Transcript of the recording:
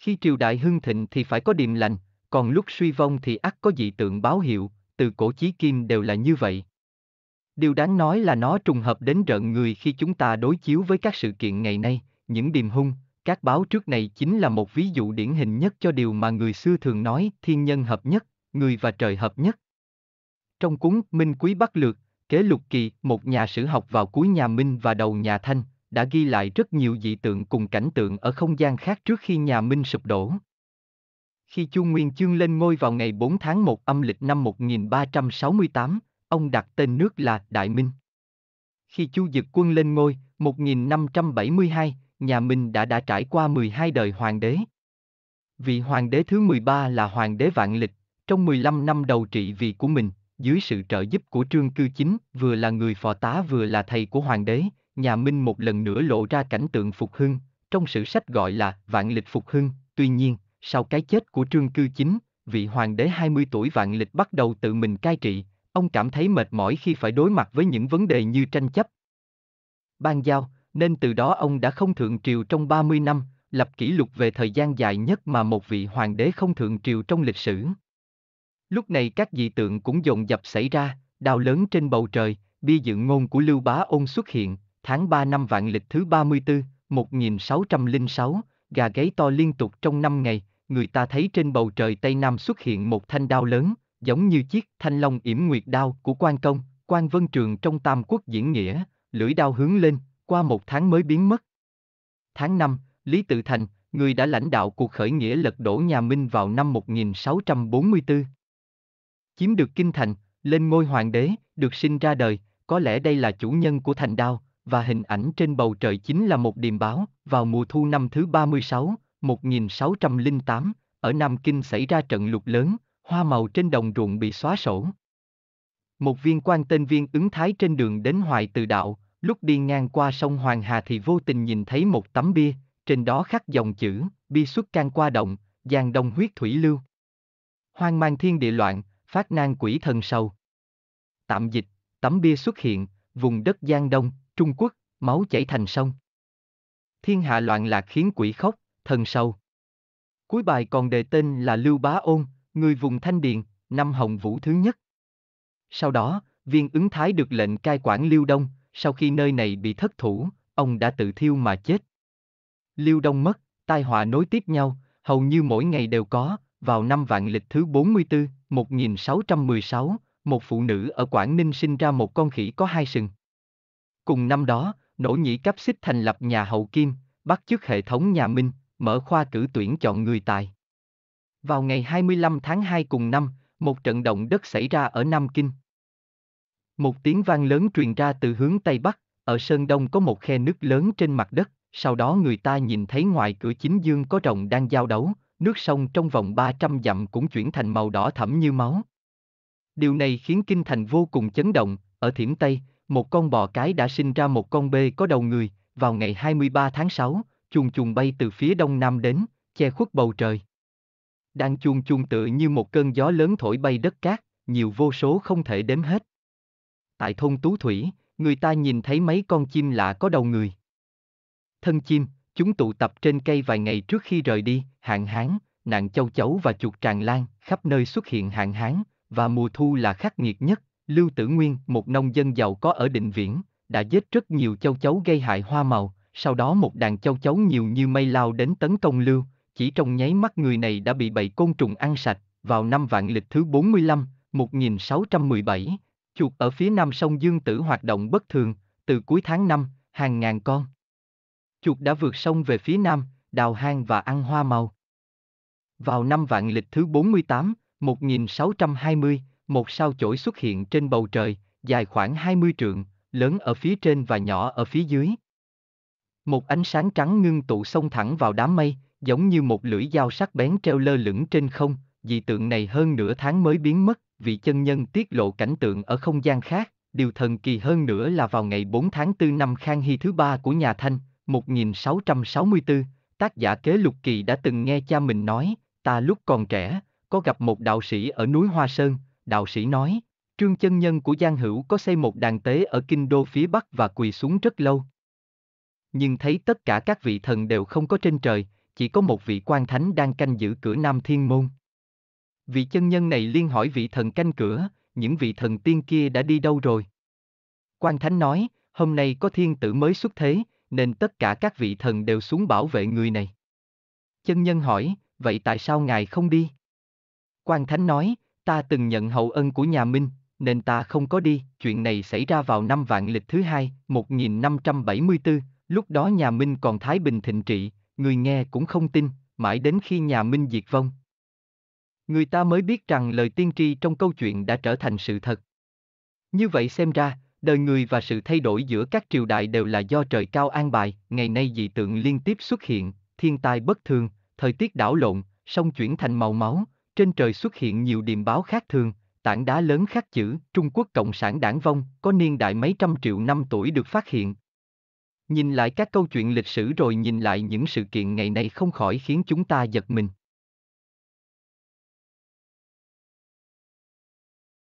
Khi triều đại hưng thịnh thì phải có điềm lành, còn lúc suy vong thì ắt có dị tượng báo hiệu, từ cổ chí kim đều là như vậy. Điều đáng nói là nó trùng hợp đến rợn người khi chúng ta đối chiếu với các sự kiện ngày nay, những điềm hung, các báo trước này chính là một ví dụ điển hình nhất cho điều mà người xưa thường nói thiên nhân hợp nhất, người và trời hợp nhất. Trong cuốn Minh Quý Bắc Lược, Kế Lục Kỳ, một nhà sử học vào cuối nhà Minh và đầu nhà Thanh, đã ghi lại rất nhiều dị tượng cùng cảnh tượng ở không gian khác trước khi nhà Minh sụp đổ. Khi Chu Nguyên Chương lên ngôi vào ngày 4 tháng 1 âm lịch năm 1368, ông đặt tên nước là Đại Minh. Khi Chu Dực Quân lên ngôi, 1572, nhà Minh đã đã trải qua 12 đời hoàng đế. Vị hoàng đế thứ 13 là hoàng đế Vạn Lịch, trong 15 năm đầu trị vì của mình, dưới sự trợ giúp của Trương Cư Chính, vừa là người phò tá vừa là thầy của hoàng đế, nhà Minh một lần nữa lộ ra cảnh tượng phục hưng, trong sử sách gọi là vạn lịch phục hưng, tuy nhiên, sau cái chết của Trương Cư Chính, vị hoàng đế 20 tuổi vạn lịch bắt đầu tự mình cai trị, ông cảm thấy mệt mỏi khi phải đối mặt với những vấn đề như tranh chấp. Ban giao, nên từ đó ông đã không thượng triều trong 30 năm, lập kỷ lục về thời gian dài nhất mà một vị hoàng đế không thượng triều trong lịch sử. Lúc này các dị tượng cũng dồn dập xảy ra, đào lớn trên bầu trời, bia dựng ngôn của Lưu Bá Ôn xuất hiện, tháng 3 năm vạn lịch thứ 34, 1606, gà gáy to liên tục trong 5 ngày, người ta thấy trên bầu trời Tây Nam xuất hiện một thanh đao lớn, giống như chiếc thanh long yểm nguyệt đao của quan công, quan vân trường trong Tam Quốc diễn nghĩa, lưỡi đao hướng lên, qua một tháng mới biến mất. Tháng 5, Lý Tự Thành, người đã lãnh đạo cuộc khởi nghĩa lật đổ nhà Minh vào năm 1644. Chiếm được kinh thành, lên ngôi hoàng đế, được sinh ra đời, có lẽ đây là chủ nhân của thành đao, và hình ảnh trên bầu trời chính là một điềm báo, vào mùa thu năm thứ 36, 1608, ở Nam Kinh xảy ra trận lụt lớn, hoa màu trên đồng ruộng bị xóa sổ. Một viên quan tên viên ứng thái trên đường đến Hoài Từ Đạo, lúc đi ngang qua sông Hoàng Hà thì vô tình nhìn thấy một tấm bia, trên đó khắc dòng chữ, bi xuất can qua động, giang đông huyết thủy lưu. Hoang mang thiên địa loạn, phát nan quỷ thần sầu. Tạm dịch, tấm bia xuất hiện, vùng đất Giang Đông, Trung Quốc, máu chảy thành sông. Thiên hạ loạn lạc khiến quỷ khóc, thần sầu. Cuối bài còn đề tên là Lưu Bá Ôn, người vùng Thanh Điền, năm Hồng Vũ thứ nhất. Sau đó, viên ứng thái được lệnh cai quản Lưu Đông, sau khi nơi này bị thất thủ, ông đã tự thiêu mà chết. Lưu Đông mất, tai họa nối tiếp nhau, hầu như mỗi ngày đều có, vào năm vạn lịch thứ 44, 1616, một phụ nữ ở Quảng Ninh sinh ra một con khỉ có hai sừng. Cùng năm đó, Nỗ Nhĩ Cáp Xích thành lập nhà hậu kim, bắt chước hệ thống nhà Minh, mở khoa cử tuyển chọn người tài. Vào ngày 25 tháng 2 cùng năm, một trận động đất xảy ra ở Nam Kinh. Một tiếng vang lớn truyền ra từ hướng Tây Bắc, ở Sơn Đông có một khe nước lớn trên mặt đất, sau đó người ta nhìn thấy ngoài cửa chính dương có rồng đang giao đấu, nước sông trong vòng 300 dặm cũng chuyển thành màu đỏ thẫm như máu. Điều này khiến kinh thành vô cùng chấn động, ở Thiểm Tây, một con bò cái đã sinh ra một con bê có đầu người, vào ngày 23 tháng 6, Chuồng chuồng bay từ phía đông nam đến, che khuất bầu trời. Đang chuồng chuồng tựa như một cơn gió lớn thổi bay đất cát, nhiều vô số không thể đếm hết. Tại thôn Tú Thủy, người ta nhìn thấy mấy con chim lạ có đầu người. Thân chim, chúng tụ tập trên cây vài ngày trước khi rời đi, hạn hán, nạn châu chấu và chuột tràn lan, khắp nơi xuất hiện hạn hán, và mùa thu là khắc nghiệt nhất, Lưu Tử Nguyên, một nông dân giàu có ở định viễn, đã giết rất nhiều châu chấu gây hại hoa màu, sau đó một đàn châu chấu nhiều như mây lao đến tấn công Lưu, chỉ trong nháy mắt người này đã bị bầy côn trùng ăn sạch, vào năm vạn lịch thứ 45, 1617, chuột ở phía nam sông Dương Tử hoạt động bất thường, từ cuối tháng 5, hàng ngàn con. Chuột đã vượt sông về phía nam, đào hang và ăn hoa màu. Vào năm vạn lịch thứ 48, 1620, một sao chổi xuất hiện trên bầu trời, dài khoảng 20 trượng, lớn ở phía trên và nhỏ ở phía dưới. Một ánh sáng trắng ngưng tụ xông thẳng vào đám mây, giống như một lưỡi dao sắc bén treo lơ lửng trên không, dị tượng này hơn nửa tháng mới biến mất, vị chân nhân tiết lộ cảnh tượng ở không gian khác, điều thần kỳ hơn nữa là vào ngày 4 tháng 4 năm Khang Hy thứ ba của nhà Thanh, 1664, tác giả kế lục kỳ đã từng nghe cha mình nói, ta lúc còn trẻ, có gặp một đạo sĩ ở núi Hoa Sơn, Đạo sĩ nói, Trương chân nhân của Giang Hữu có xây một đàn tế ở kinh đô phía bắc và quỳ xuống rất lâu. Nhưng thấy tất cả các vị thần đều không có trên trời, chỉ có một vị quan thánh đang canh giữ cửa Nam Thiên Môn. Vị chân nhân này liên hỏi vị thần canh cửa, những vị thần tiên kia đã đi đâu rồi? Quan thánh nói, hôm nay có thiên tử mới xuất thế, nên tất cả các vị thần đều xuống bảo vệ người này. Chân nhân hỏi, vậy tại sao ngài không đi? Quan thánh nói, Ta từng nhận hậu ân của nhà Minh, nên ta không có đi. Chuyện này xảy ra vào năm vạn lịch thứ hai, 1574, lúc đó nhà Minh còn Thái Bình thịnh trị, người nghe cũng không tin, mãi đến khi nhà Minh diệt vong. Người ta mới biết rằng lời tiên tri trong câu chuyện đã trở thành sự thật. Như vậy xem ra, đời người và sự thay đổi giữa các triều đại đều là do trời cao an bài, ngày nay dị tượng liên tiếp xuất hiện, thiên tai bất thường, thời tiết đảo lộn, sông chuyển thành màu máu, trên trời xuất hiện nhiều điềm báo khác thường, tảng đá lớn khắc chữ Trung Quốc Cộng sản Đảng Vong có niên đại mấy trăm triệu năm tuổi được phát hiện. Nhìn lại các câu chuyện lịch sử rồi nhìn lại những sự kiện ngày nay không khỏi khiến chúng ta giật mình.